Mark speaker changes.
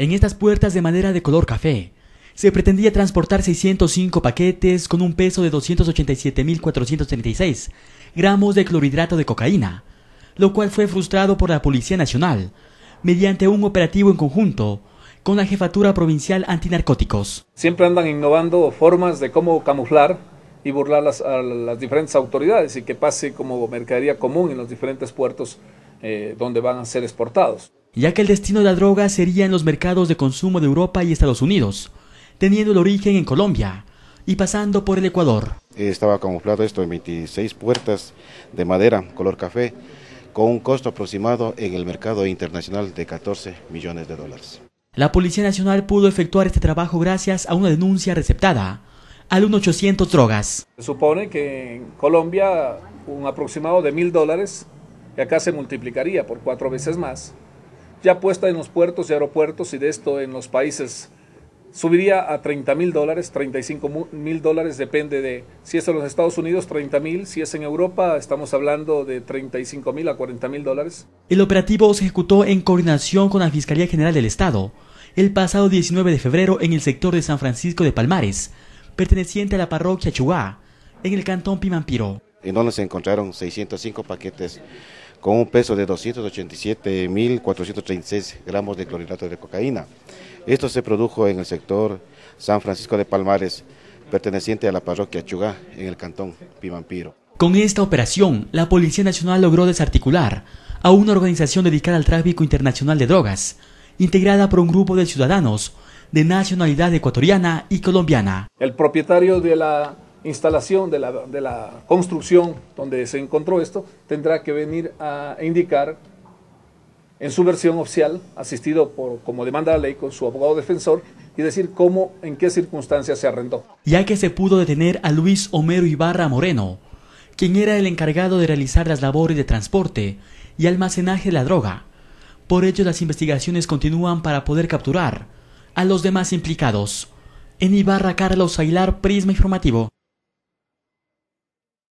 Speaker 1: En estas puertas de madera de color café se pretendía transportar 605 paquetes con un peso de 287.436 gramos de clorhidrato de cocaína, lo cual fue frustrado por la Policía Nacional mediante un operativo en conjunto con la Jefatura Provincial Antinarcóticos.
Speaker 2: Siempre andan innovando formas de cómo camuflar y burlar a las diferentes autoridades y que pase como mercadería común en los diferentes puertos eh, donde van a ser exportados
Speaker 1: ya que el destino de la droga sería en los mercados de consumo de Europa y Estados Unidos, teniendo el origen en Colombia y pasando por el Ecuador.
Speaker 3: Estaba camuflado esto en 26 puertas de madera color café, con un costo aproximado en el mercado internacional de 14 millones
Speaker 2: de dólares.
Speaker 1: La Policía Nacional pudo efectuar este trabajo gracias a una denuncia receptada al 1800 drogas.
Speaker 2: Se supone que en Colombia un aproximado de mil dólares, que acá se multiplicaría por cuatro veces más, ya puesta en los puertos y aeropuertos y de esto en los países, subiría a 30 mil dólares, 35 mil dólares, depende de si es en los Estados Unidos 30 mil, si es en Europa estamos hablando de 35 mil a 40 mil dólares.
Speaker 1: El operativo se ejecutó en coordinación con la Fiscalía General del Estado el pasado 19 de febrero en el sector de San Francisco de Palmares, perteneciente a la parroquia Chugá, en el cantón Pimampiro.
Speaker 3: En donde se encontraron 605 paquetes con un peso de 287.436 gramos de clorhidrato de cocaína. Esto se produjo en el sector San Francisco de Palmares, perteneciente a la parroquia Chugá, en el cantón Pimampiro.
Speaker 1: Con esta operación, la Policía Nacional logró desarticular a una organización dedicada al tráfico internacional de drogas, integrada por un grupo de ciudadanos de nacionalidad ecuatoriana y colombiana.
Speaker 2: El propietario de la instalación de la, construcción donde se encontró esto tendrá que venir a indicar en su versión oficial, asistido por como demanda la ley con su abogado defensor, y decir cómo, en qué circunstancias se arrendó.
Speaker 1: Ya que se pudo detener a Luis Homero Ibarra Moreno, quien era el encargado de realizar las labores de transporte y almacenaje de la droga. Por ello, las investigaciones continúan para poder capturar a los demás implicados. En Ibarra, Carlos Aguilar, Prisma Informativo.